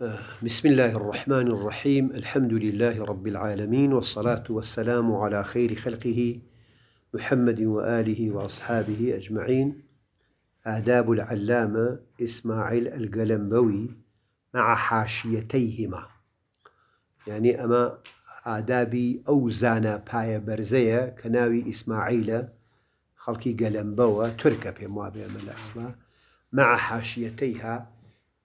آه، بسم الله الرحمن الرحيم الحمد لله رب العالمين والصلاة والسلام على خير خلقه محمد وآله وأصحابه أجمعين آداب العلامة إسماعيل القلمبوي مع حاشيتيهما يعني أما آدابي أوزانا بايا برزية كناوي إسماعيل خلقي قلمبوي تركب بهم وابي أصلا مع حاشيتيها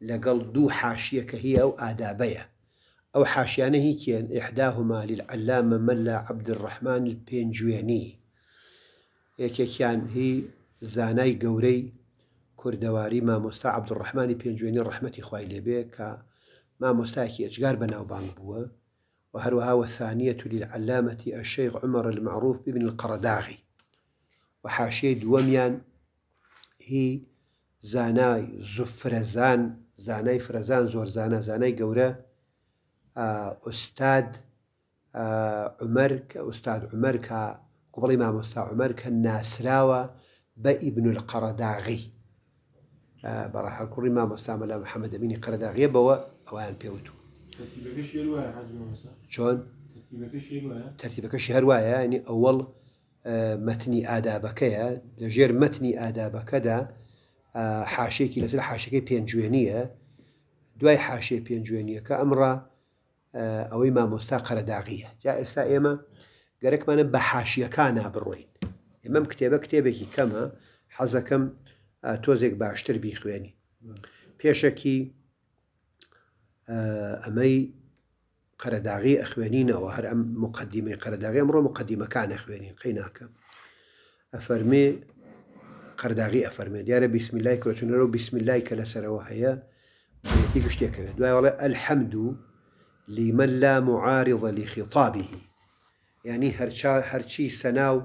لقل دو حاشيك هي أو آدابية أو حاشيانه كان إحداهما للعلامة ملا عبد الرحمن البينجويني كان هي زاناي قوري كردواري ما مستا عبد الرحمن البينجويني رحمتي خواي لبيك ما مستاكي أشجار بناو بانك وهروها والثانية للعلامة الشيخ عمر المعروف بن القرداغي وحاشية دوميان هي زانای زوفرەزان زانای فرەزان زۆر زانە زانای گەورە ئوستاد عمەر ئوستاد عمەر کە قوبڵی مامۆستا عمەر کە ناسراوە بە ئیبن القەڕەداغی بەڕ هەرکوڕی مامۆستامە لە محەممەد ئەمینی قەرەداغیە بەوە ئەویان پێوتوو چۆن تەرتیبەکەش هەروایە ینی ئەوەڵ متنی ئادابەکەیە لەژێر متنی ئادابەکەدا حاشەیەکی لەسەر حاشەکەی پێنجێنیە دوای حاشێ پێنجێنیە کە ئەمڕە ئەوەی مامۆستا قەرەداغیە جا ئێستا ئێمە گەرەکمانە بە حاشیەکان نابڕۆین ئێمەم کتێبە کتێبێکی کەمە حەزەکەم تۆزێک باشتر بیخوێنی پێشەکی ئەمەی قەرەداغی ئەخوێنینەوە هەر ئەم مقدمەی قەرەداغی ئەمڕۆ مقدمەکان ئەخوێنین قەی ناکەم ئەفەرمێ خەرداغی ئەفەرمێ دیارە بیسمیلای کۆچونەرە و بیسمیلای کە لەسەرەوە هەیە بێتی دوایڵێ ئەلحەمد و لیمە لا معارض لخطابه يعني ینی هەرچی سەناو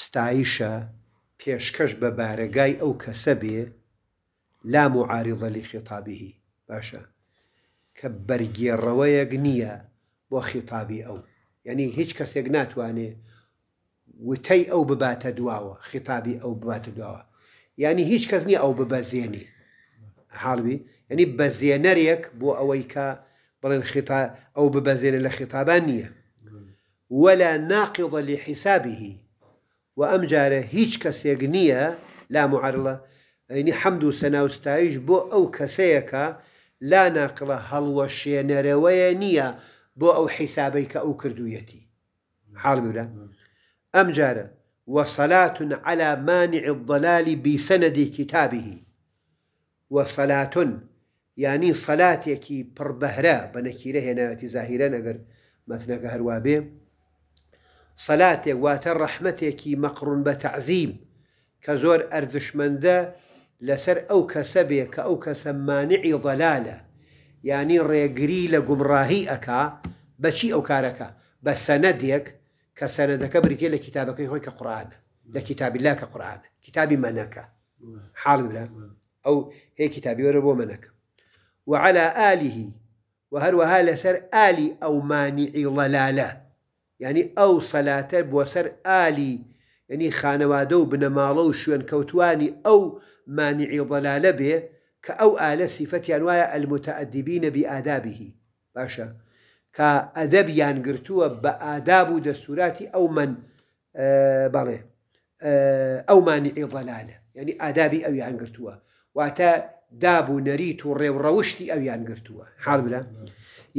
ستایشە پێشکەش بە بارەگای ئەو کەسە بێ لا معارض لخطابه باشا باشە کە بەرگێڕەوەیەک نییە بۆ خیتابی ئەو یعنی هیچ کەسێک ناتوانێ وتەی ئەو بباتە دواوە خیتابی ئەو بباتە دواوە يعني هيش كزني او ببزيني ببەزیێنی يعني بزينريك بو اويكا بلن خطا او ببزين لخطابانيه ولا ناقض لحسابه حیسابیهی و ئەم لا معرڵە يعني حمد سنا سەناوستایش بو او كسيكا لا ناقض هل شێنەرەوەیە نییە بۆ ئەو حیسابەی کە ئەو کردوویەتی وصلاة على مانع الضلال بسند كتابه وصلاة يعني صلاة يكي بربهرة بنكيره نواتي زاهرة نقر مثلا كهروابي صلاة واتر رحمة يكي مقرون بتعزيم كزور أرزش من ذا لسر أو كسبي كأو كسمانع ضلالة يعني ريقري لقمراهي أكا بشي أو كاركا بسندك بس كسنة سەرەردەکە بریتێ لە کتابەکەی لكتاب الله كقرآن كتابي کتابی لا کە قورآانە کتابی مەنەکە حاڵ برا وعلى آله وهل وهل سر آلي أو مانعي ضلالة يعني أو صلاة بوسر آلي يعني بن وبنماله وشوان كوتواني أو مانعي ضلالة به كأو آل صفة أنواع المتأدبين بآدابه باشا کە ئەدەبیان گرتووە بە ئاداب و دەسوراتی ئەو من بەڵێ ئەومانی ئێڵەلالە یعنی ئادابی ئەویان گرتووە واتە دابوو نەریت و ڕێوڕەوشتی ئەویان گرتووە حال بلا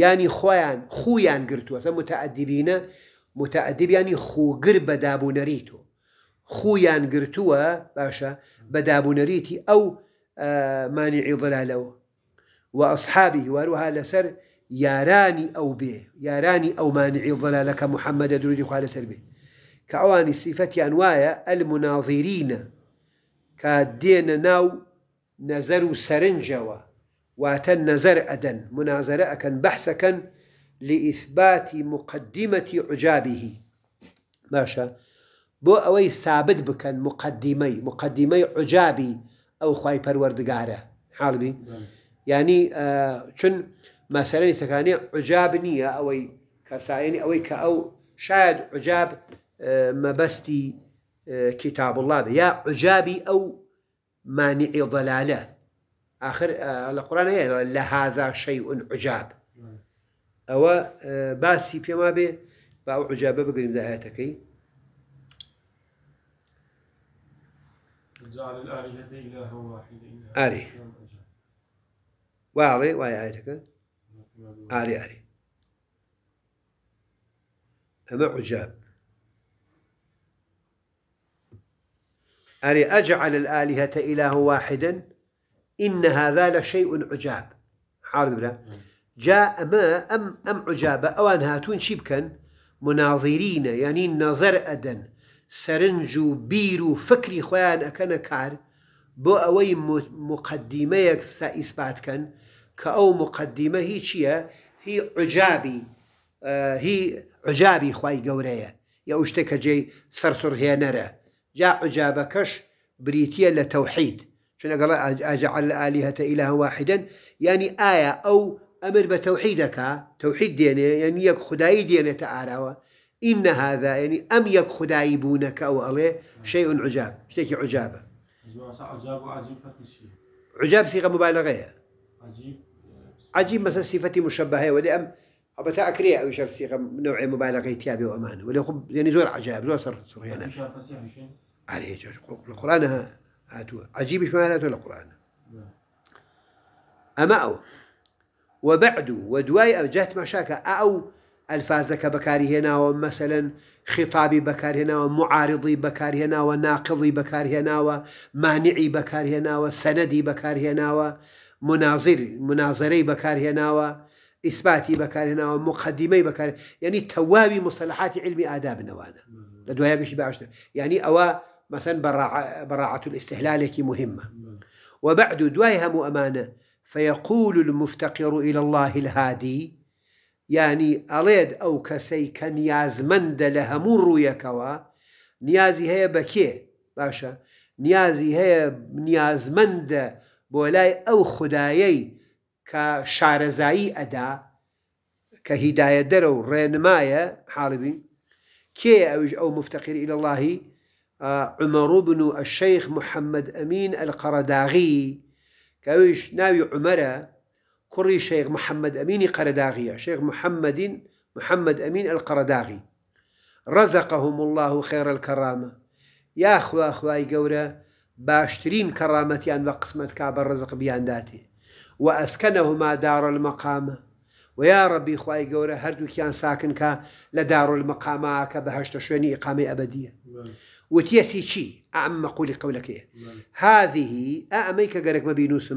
ینی خۆیان خویان گرتووە زە متعدیبینە متعدیبیانی خوگر بە دابوو نەریت و خویان گرتووە باشە بە دابوو نەریتی ئەو مانی عیڵلالەوە و ئەصحابی هیواروها لەسەر ياراني أو بێ ياراني أو مانع محەممەدە درودی خوارە سەر بێ کە ئەوانی سیفەتیان وایە ئەل مناظیرینە کە دێنە ناو نەزەر واتن سەرنجەوە ادن نەزەر كان منازەرە ئەەکەن بەحسەکەن لئیثباتی مقدمەتی عجابیهی باشە بۆ ئەوەی سابت بکەن مقدمي مقدمەی عجابی ئەو خی پەروەردگارە حالبی ینی نعم. يعني، آه، چون مەسەرنی سەکانی عجاب نییە ئەوەی کەساینی ئەوەی کە ئەو شاید عجاب آه، مەبەستی کتابڵڵاب آه، يا عجابي أو مانع ضلالة آخر لە قڕان لە هازا شەیئون عجاب ئەوە نعم. آه، باسی پێما بێ با ئەو عجابە بگریم داهاتەکەی أري واڵێ وایە هاتكي أري أري أما عجاب أري أجعل الآلهة إله واحدا إن هذا لشيء عجاب حارب لا جاء ما أم أم عجابة أوان هاتون شبكا مناظرين يعني نظر أدا سرنجو بيرو فكري و أكن كار بو أوي بۆ ئەوەی مقدمەیەک كان كأو مقدمة هي هی هي عجابي آه هي عجابي خی گەورەیە يا ئەو جي جێ سەرسڕهێنەرە جا عجابەکەش بریتە لە تەوحید چونەگەڵ ئاجعل لە عالی هەتە ئیلا واحدن ینی ئایا ئەو ئەمر بە تەوحیدەکە تەوحید دێنێ یعنی یەک خدایی إن هذا يعني أم يك خداي بونك أو عليه شيء عجاب شتك عجابة عجاب عجيب عجاب صيغة مبالغية عجيب عجيب مثلا صفتي مشبهه ولا ام ابتا اكري او شر صيغه نوع مبالغه تيابي وامانه ولا خب يعني زور عجائب زور صرف صر هنا عليه القران هاتوا عجيب ايش معناته القران نعم. اما او وبعد ودواي او جات مشاكه او الفازك بكاري هنا ومثلا خطابي بكاري هنا ومعارضي بكاري هنا وناقضي بكاري هنا ومانعي بكاري هنا وسندي بكاري هنا مناظر مناظرەی بەکارهێناوە ئیسباتی بەکارهێناوە مقدمي بەکار يعني توابي مصطلحات علم آداب نوانا لە دوایە يعني او مثلا براعة براعة الاستهلال الاستهلالێکی مهمة وبعد دوايها مؤمانة فيقول المفتقر إلى الله الهادي يعني أليد أو كسي كنيازمند لهمو رويكوا نيازي هي بكي باشا نيازي هي نيازمند بولاي او خدايي خدایەی کە شارەزایی ئەدا کە هیدایە دەرە و ڕێنمایە حاڵبین کێ ئەوش ئەو إلى الله عمر بن الشيخ محمد أمين القرداغي كويش ناوي عمر كري شيخ محمد أمين قرداغي شيخ محمد محمد أمين القرداغي رزقهم الله خير الكرامة يا أخوة أخوة قورة باشترين كرامتي أن قسمت کا بە ڕزق بیانداتێ و ئەسکەنەهما داڕە مەقامە و یا ڕەبی خی گەورە هەردووکیان ساکن کە لە داڕۆل مەقاماکە بە هەشتە شوێنی ئقامی ئەبدیە نعم. وتیەسی چی ئەم مەقولی قولەکەی إيه. نعم. هذیهی ئەمەی کە گەرەکمە مرواريك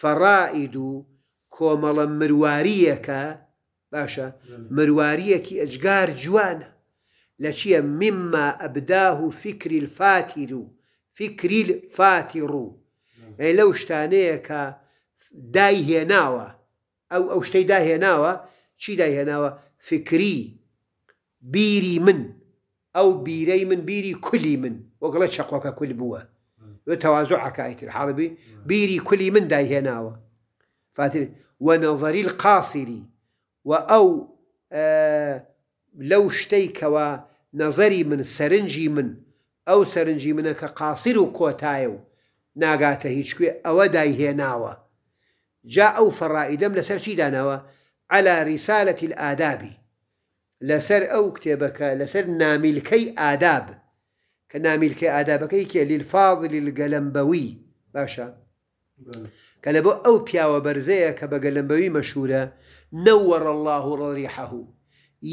فەڕائید و کۆمەڵە مرواریەکە لشي مما أبداه فكر الفاتلو فیکریل فاتی ڕوو لەو شتانەیە کە دای هێناوە ئەو ئەو شتەی داهێناوە چی داهێناوە فکری بیری من ئەو بیرەی من بیری کولی من وەگڵە چەقۆکە کول بووە تەوازۆ عکایتر حڵبی بیری کولی من داهێناوە فاتر وەنەظریل قاسیری و ئەو لەو شتەی کەوە نەزەری من سەرنجی من ئەو سەرنجی منە کە قاسیر و کۆتایە و ناگاتە هیچ کوێ ئەوە دایهێناوە جا ئەو فەڕائیدەم لەسەر چی دانەوە ئەلا ریسالەتی ئادابی لەسەر ئەو کتێبەکە لەسەر نامیلکەی ئاداب کە نامیلکە ئادابەکەی کێ لیلفاضلی گەلمبەوی باشە کە لە بۆ ئەو پیاوە بەرزەیە کە بە گەلمبەوی مەشهورە نەوەڕە الله ڕڕیحەه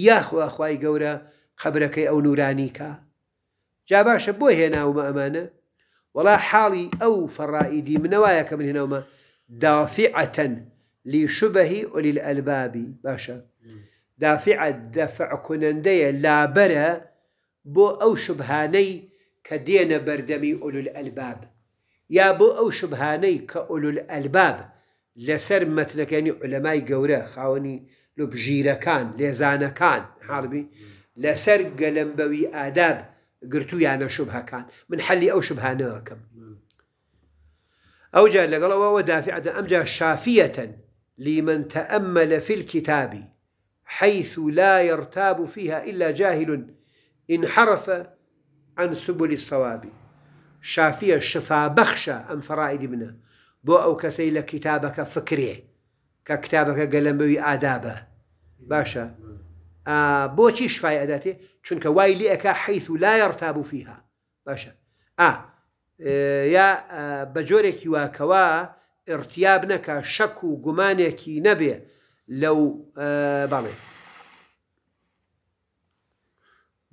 یاخواخوای گەورە خەبرەکەی ئەو نورانی کە جا باشە هنا وما امانه وڵا حالي ئەو فەڕائیدی من کە من هێناومە دافعەتەن لی شوبهی ئۆلی ئەلبابی باشە دافعە دەفعکونندەیە لابەرە بۆ ئەو شبهانەی کە دێنە بەردەمی ئۆلول ئەلباب یا بۆ ئەو شبهانەی کە ئۆلول ئەلباب لەسەر مەتنەکانی ئولەمای گەورە خاوەنی لوبژیرەکان لێزانەکان حڵبی لسر قلمبوي آداب يعني شبهه كان من حلي او شبهه ناكم او جاء جار وهو دافعة ام جاء شافية لمن تأمل في الكتاب حيث لا يرتاب فيها إلا جاهل انحرف عن سبل الصواب شافية شفا بخشة أم فرائد منه بو او كسيل كتابك فكري ككتابك قلموي ادابه باشا ئادابە آه، باشە بۆچی شفای چونکە وای لێەکە حیث و لایەڕتاب و فیها باشە ئا اه، یا اه، بە جۆرێکی واکەوە ارتیاب نەکە شەک و گومانێکی نەبێ لەو اه، باڵێ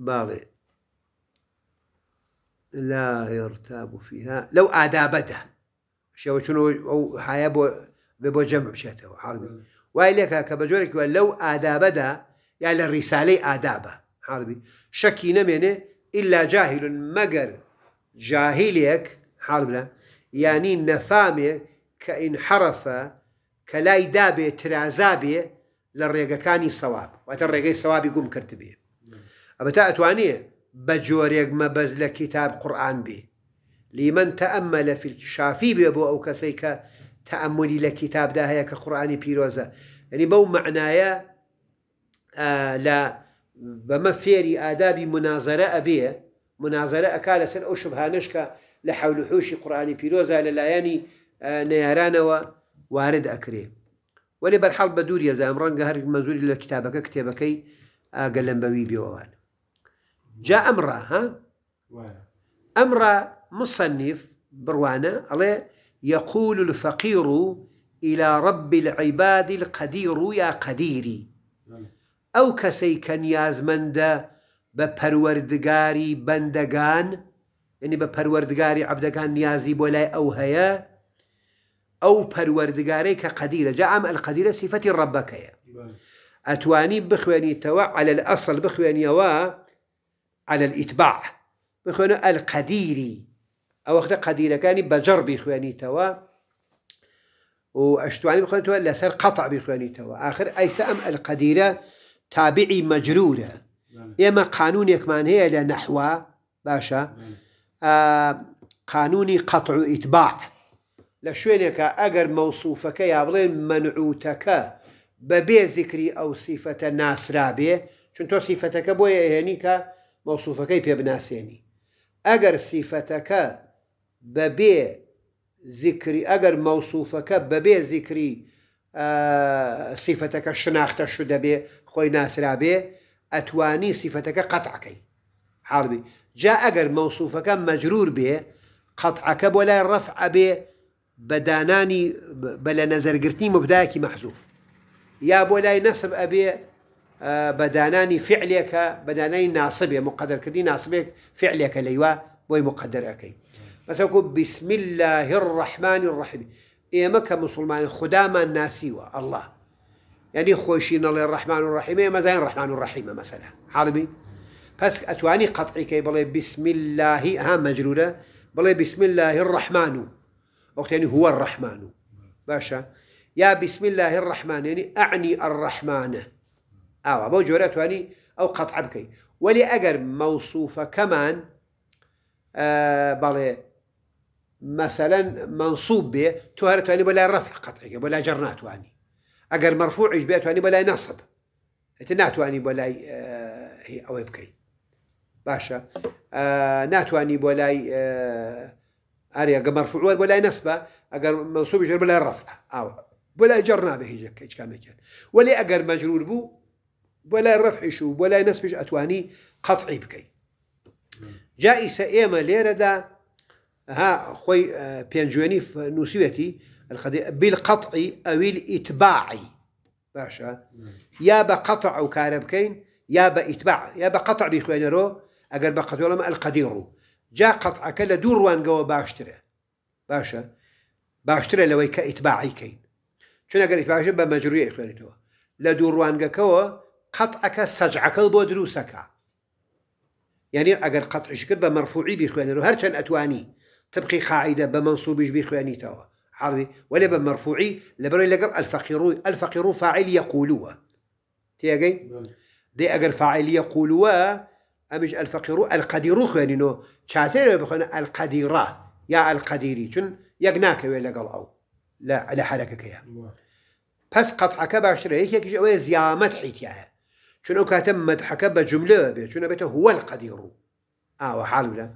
باڵێ لا يرتاب فيها لو آدابته شو شنو أو حياة بو ببو جمع بشيته حربي وإليك كبجورك لو آدابدا يعني الرسالة آدابه حربي شكي نمينه إلا جاهل مقر جاهليك حربنا يعني نفامي كانحرف كلاي دابي ترازابي للرقة كاني صواب وقت الرقة صواب يقوم كرتبيه أما تأتوانيه بجور ما بزل كتاب قرآن به لمن تأمل في الكشافي بيبو أو كسيك تأملي لكتاب ده هيك قرآني بيروزة يعني بو معنايا آه لا بما فيري آدابي مناظرة أبيه مناظرة أكال سر أو شبهانشك لحول حوشي قرآني بيروزا للاياني آه، نيارانا وارد أكريه ولي برحال بدور يزام رنگ هر منظوري كتابك كتابكي آه، قلم بوي بيوان جاء أمره ها أمره مصنف بروانا عليه يقول الفقير إلى رب العباد القدير يا قديري او کەسەی کە نیازمەندە بە پەروەردگاری بەندەگان ینی بە پەروەردگاری عبدەکان نیازی بۆ لای ئەو هەیە ئەو پەروەردگارەی کە قەدیرە جا ئەم ئەلقەدیرە سیفەتی ڕەبەکەیە ئەتوانی بخوێنیتەوە على الأصل بخوێنیەوە على الإتباع بخوێنە ئەلقەدیری ئەو وەختە قەدیرەکانی بەجڕ توا و ئەشتوانی بخوێنیتەوە لەسەر قەتع توا آخر ئەیسە ئەم ئەلقەدیرە تابعی مەجرورە ئێمە قانونێکمان هەیە لە نەحوا باشە قانونی قەتع و ئیتباع لە شوێنێکە ئەگەر مەوسوفەکە یا بڵێن منعوتەکە بە بێ زیکری ئەو سیفەتە ناسرابێ چون تۆ سیفەتەکە بۆ ئەهێنی کە مەوسوفەکەی پێ بناسیێنی ئەگەر سیفەتەکە بە بێ زیکری ئەگەر مەوسوفەکە بەبێ زیکری سیفەتەکە شناختە شو دەبێ خۆی اتواني صفتك قطعك حاربي جاء جا موصوفك مجرور به قطعك ولا رفع به بداناني بلا بەدانانی بە مبداكي نەزەرگرتنی يا مەحزوف یا ابي بداناني فعلك بداناني بەدانانی مقدر كدي ناسبێ فعلك ليوا وي مقدر اكي بس اقول بسم الله الرحمن الرحيم يا مكه مسلمان خدام ناسیوە الله يعني خوشي نەڵێ الرحمن الرحيم ما زين الرحمن الرحيم مثلا عربي بس اتواني قطعي كي بالله بسم الله ها مجروره بالله بسم الله الرحمن وقت يعني هو الرحمن باشا يا بسم الله الرحمن الرحمن او ابو جوره اتواني او قطع بكي ولي اجر موصوفة كمان آه بالله مثلا منصوب به تو هەر توانی بەلای ڕفع قەتعیکە بەلا جەر اگر مرفوع ايش بيت واني يعني بلاي نصب اتناتواني يعني بلاي آه هي او يبكي باشا آه ناتواني يعني بلاي آه أري أجر مرفوع ولا ولا نسبة أجر منصوب يجر ولا رفع أو آه، ولا جرنا به جك إيش كان مكان ولا أجر مجرور بو ولا رفع شو ولا نسبة أتواني قطعي بكي جائسة إما ليردا ها خوي بينجوني نسيتي آه بالقطع أو الإتباع باشا يا بقطع كان بكين يا بإتباع يا بقطع بيخوين رو أقل بقطع ما القدير جا قطع كلا دور وان قوة باشترى باشا باشترى لو اتباعي كين چون أقل إتباعي بمجرورية إخواني توا دور وان قوة قطعك سجعك بو يعني أقل قطع شكل بمرفوعي بيخوين رو هرچن أتواني تبقي قاعدة بمنصوبش بيخواني توا عربي ولا باب مرفوعي لبرو لقر الفقير الفقير فاعل يقولوا تيجي نعم. دي اجر فاعل يقولوا امش الفقير القدير يعني نو تشاتر بخنا القديرة يا القديري شن يقناك ولا قال او لا على حركك نعم. يا بس كبا باشر هيك هيك جوي زيامت يا شنو كاتم مدحك بجملة بيه شنو بيته هو القدير اه وحال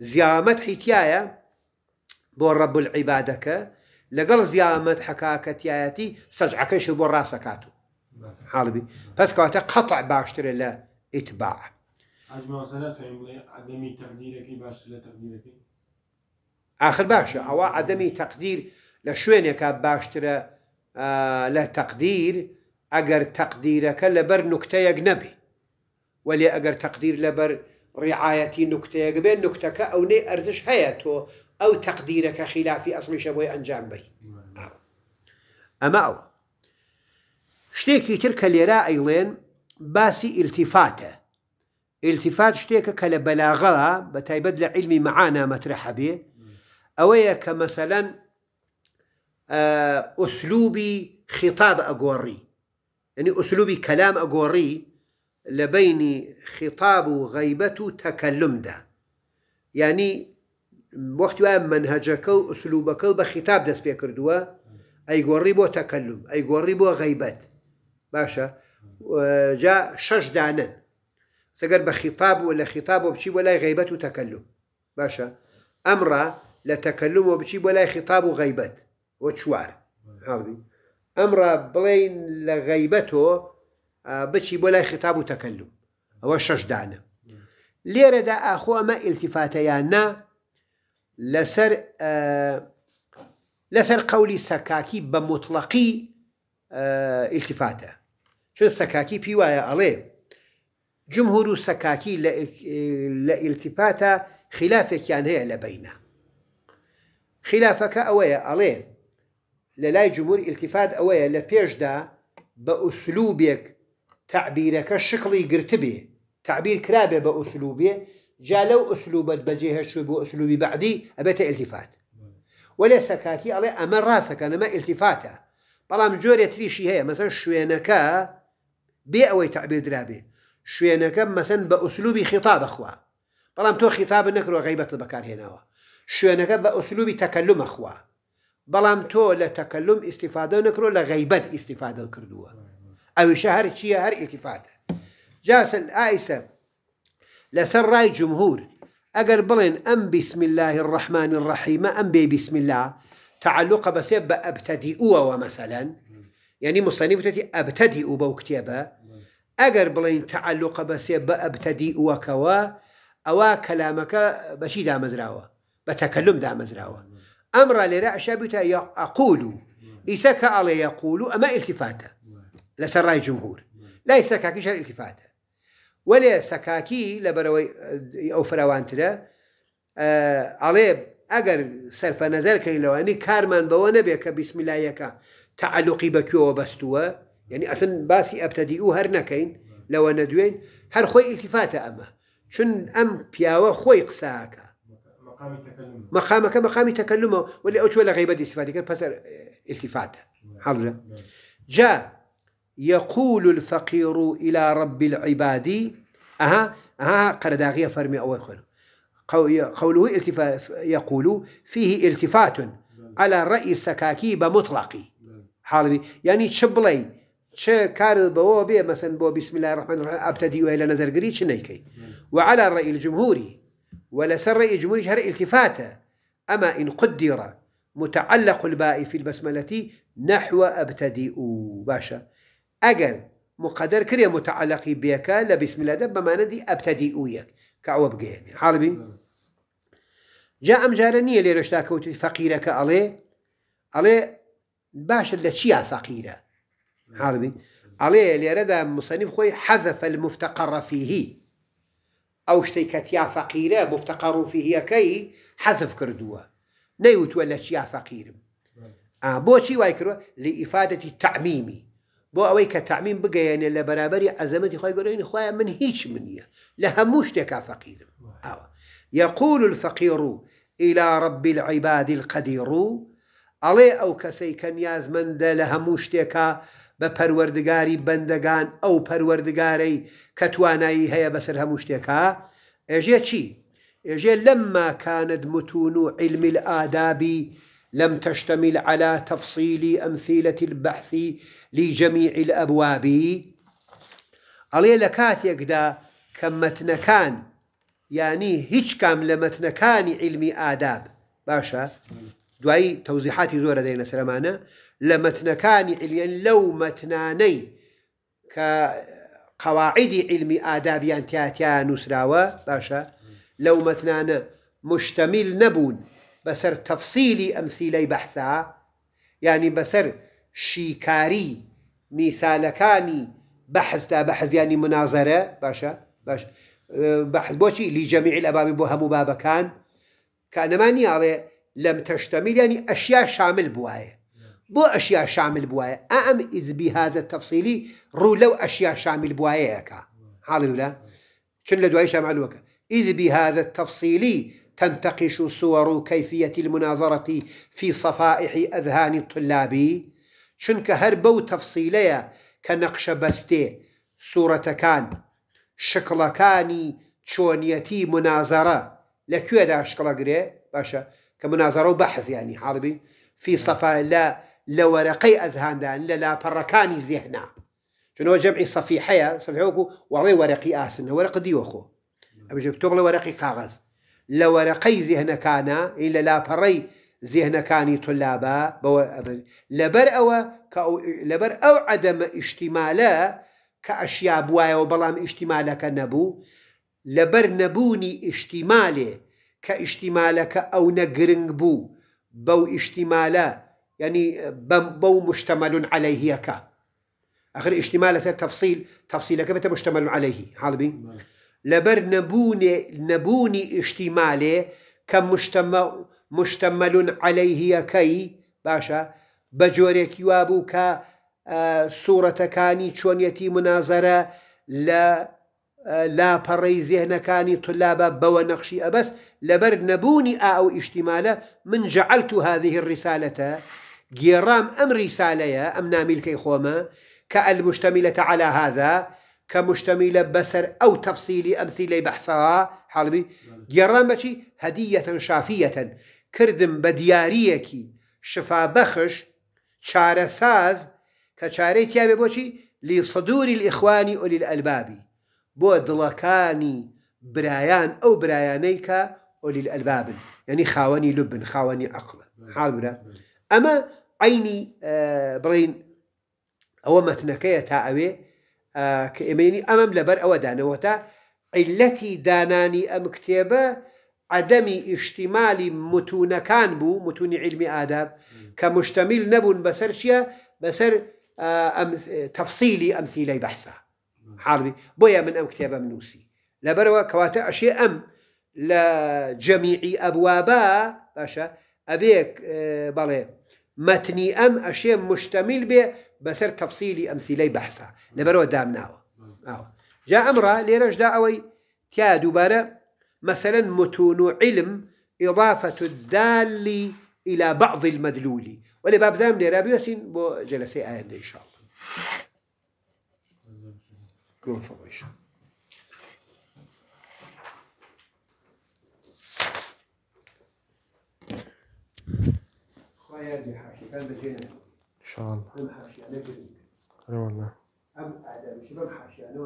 زيامت يا بو رب العبادك لقل زيامت حكاكة تياتي سجعكش بور راسكاتو حالبي بس كواتا قطع باشتر لا اتباع أجمع سنة عدمي تقديرك باشتر تقديرك آخر باشا أو عدمي تقدير لشوين يكا باشترا لا تقدير أجر تقديرك لبر نكتة يجنبي ولي أجر تقدير لبر رعايتي نكتة يجبين نكتة أو ني أرزش هياتو او تقديرك خلافي اصل شبوي انجام بي آه. اما او شتيكي ترك ليرا ئەیڵێن باسي التفاته التفات شتێکە کە لە بەلاغەڵا علمي معانا ما بێ أويا كمثلا آه، أسلوبي خطاب أقوري يعني أسلوبي كلام أقوري لبيني خطاب بینی تكلم ده يعني وقت وای منهجەکە و ئوسلوبەکە و بە خیتاب دەست پێ کردووە ئەیگۆڕی بۆ تەکەلوم ئەیگۆڕی بۆ غەیبەت باشە اه، جا شش دانن سەگەر بە خیتاب و لە خیتاب و بچی بۆ لای غیبەت و تەکەلوم باشە ئەمڕە لە تەکەلوم و بچی بۆ لای خیتاب و غیبەت بۆ چوار هاڵی ئەمڕە بڵین لە غیبەتەوە اه، بچی بۆ لای خیتاب و تەکەلوم ئەوە شەش دانە لێرەدا ئاخۆمە ئیلتیفاتەیان نا لەسەر لەسەر قولی سەکاکی بە مطلقی ئیلتیفاتە چون سەکاکی پی وایە ئەڵێ جمهور و سەکاکی لە ئیلتیفاتە خلافێکیان هەیە لە بینە خلافەکە ئەوەیە ئەڵێ لە لای جمهور ئیلتیفات ئەوەیە لە پێشدا بە ئوسلوبێک تعبیرەکە شقڵی گرتبێ تعبیر کرابێ بە ئوسلوبێ جا لو أسلوبت بجيه شو بو أسلوبي بعدي أبيت التفات ولا سكاتي على أمر راسك أنا ما التفاته بلام جوري تريشي هي مثلا شوينكا بي أوي تعبير درابي شوينكا مثلا بأسلوبي خطاب أخوا بلام تو خطاب نكر وغيبة البكار هنا شوينكا بأسلوبي تكلم أخوا بلام تو لتكلم استفادة لا لغيبة استفادة كردوه أو شهر شيء هر التفاته جاس الآيسة لسر رأي جمهور ئەگەر بلين أم بسم الله الرحمن الرحيم أم بي بسم الله تعلق بەسێ بە ئەبتەدیئوەوە يعني مصنف تتي أبتدئ بو کتێبە ئەگەر بلين تعلق بسيب أبتدئ ئەبتەدیئوەکەوە ئەوە کەلامەکە بەشی دامەزراوە بە تەکەلم دامەزراوە ئەمڕا لێرە عشابتە ئەقول و ئیسەکە ئەڵێ یەقول و ئەمە ئلتیفاتە لەسەر ڕای جمهور لا ئیسەکەکیش التفاتة ولی سكاكي لبروی او اه، فراوان تره اه، علیه أجر صرف نظر کنی لوانی کار من بوا نبی بسم الله يك تعلقی بکی و يعني اصلا باسی ابتدی او هر نکن لو ندوین هر خوی التفات اما شن ام پیاوه خوی قصاکا مقام تكلمه مقامك مقام تكلمه واللي اوش ولا غيبه اه، دي استفاده كان التفاته حاضر جا يقول الفقير إلى رب العباد أها أها قرداغية فرمي أو قوله التفا يقول فيه التفات على رأي السكاكيب مطلقي حالبي يعني شبلي چه كار بو مثلا بو بسم الله الرحمن الرحيم ابتدي الى نظر قري شنيكي وعلى الرأي الجمهوري ولا سر الراي الجمهوري هر التفاته أما إن قدر متعلق الباء في البسملة نحو أبتدئ باشا اجل مقدر كريم متعلقي بك لا بسم الله دب ما ندي ابتدي اويك كعوب حالي بي جاء ام جارني اللي رشتاك فقيرك علي علي باش اللي شيا فقيره بي علي اللي رد مصنف خوي حذف المفتقر فيه او اشتكت يا فقيره مفتقر فيه كي حذف كردوه نيوت ولا شيا فقير ابو آه شي وايكرو لافاده التعميمي بو ئەوەی کە تعمین بگەیەنێ لە بەرابری ئەزەمەتی خۆی گەۆین خۆیان من هیچ من نییە لە هەموو شتێکا فەقیرم ئەوە إلى رب العباد القدير او ئەو کەسەی کە نیازمەندە لە هەموو شتێکە بە پەروەردگاری پروردگاری ئەو پەروەردگارەی کە توانایی هەیە بەسەر هەموو شتێکە ئێژێ چی؟ اجه لما كانت متون علم الآدابی لم تشتمل على تفصيل أمثلة البحث لجميع الأبواب ألي لكات يقدا كم متنكان يعني هيش کام لمتنكان مەتنەکانی آداب باشا باشە دوایی زورة دينا دەینە لمتنكان لە يعني لو متناني كقواعد کە آداب يعني تياتيا نسراوة باشا لو متنانا مشتمل نبون بسر تفصيلي أمثيلي بحثا يعني بسر شیکاری میسالەکانی بەحز تا بەحزیانی باشا باشە باش اه، بەحز بۆچی لیجەمیع لەبابی بۆ هەموو بابەکان کانەمانی ئاڵێ لەم يعني ئەشیا شامل بواە بۆ ئەشیا شامل بواە ئەم ئیزبی هازە تەفسیلی ڕوو لەو ئەشیا شامل بواەیەەکە حاڵولا چون لە دوای شەمالوەکە ئیزبی هازە تەفسیلی تنتقش صور كيفية المناظرة في صفائح أذهان الطلاب چونکە هەر بەو تەفسیلەیە کە نەقشە بەستێ سوورەتەکان شکڵەکانی چۆنیەتی منازەرە لەکوێدا شکڵەگرێ باشە کە منازەرە و بەحزیانی حڵبی فی سەفا لە لە وەرەقەی ئەزهاندان لە لاپەڕەکانی زیهنا چونەوە جەمعی سەفیحەیە سەفیحوەکو وەڵی وەرەقی ئاسن وەرەق دیوەخۆ ئەمە تۆ بڵێ وەرەقی قاغز لە وەرەقەی زیهنەکانە لە لاپەڕەی زێهنەکانی تولابە بەوە لەبەر ئەوە لەبەر ئەو عدەمە ئیشتیمالە کە ئەشیا بوایەوە بەڵام ئیشتیمالەکە نەبوو لەبەر نەبوونی ئیشتیمالێ کە ئیشتیمالەکە ئەو نەگرنگ بوو بەو ئیشتیمالە ینی بەو مشتمەلون عليهەیەەکە ئەخر ئیشتیمال لەسەر تفسییل تفسییلەکە بێتە مشتمەلون عليهی حڵبی لەبەر نەبوونی ئیشتیمالێ کە مشتمە مشتمل عليه كي باشا بجوري كيوابو كا آه، صورة كاني شونيتي مناظرة آه، لا لا پري ذهن كاني طلاب بو نقشي بس لبر نبوني آ أو اشتماله من جعلت هذه الرسالة جيرام أم رسالة يا أم نامي الكي خوما كالمشتملة على هذا كمشتملة بسر أو تفصيلي أمثلة بحثها حالبي جيرام بشي هدية شافية کردم بە دیارییەکی شفابەخش چارەساز کە چارەی تیاابێ بۆچی لی سەدووری ئیخوانی ئۆلی ئەلبابی بۆ دڵەکانی برایان ئەو برایانەی کە ئۆلی ئەلبابن یعنی خاوەنی لوبن خاوەنی عقلە حالمرە ئەمە عینی بڵین ئەوە مەتنەکەیە تا ئەوێ کە ئێمەینی ئەمەم لەبەر ئەوە دانەوە تا عیلەتی دانانی ئەم کتێبە عدم ئیشتیمالی متون كان بو متون علم آداب كمشتمل نبون بەسەر چییە بەسەر آه، تفصيلي ئەمسیلەی بەحسا حاڵبی بويا من أم كتابة نووسی لەبەرەوە کەواتە ئەشێ ئەم لە جەمیعی ئەبوابە باشە ئەبێ آه، بەڵێ مەتنی ئەم ئەشێ مشتمیل بێ بەسەر تەفسیلی ئەمسیلەی بەحسا لەبەرەوە آه. جاء جا ئەمڕ لێرەشدا ئەوەی كادو دووبارە مثلا متون علم إضافة الدال إلى بعض المدلول ولا باب زام لرابي ياسين بو جلسة آية إن شاء الله كون فضيش دي حاشي كان بجينا إن شاء الله أم حاشي أنا والله أم أدم شباب حاشي أنا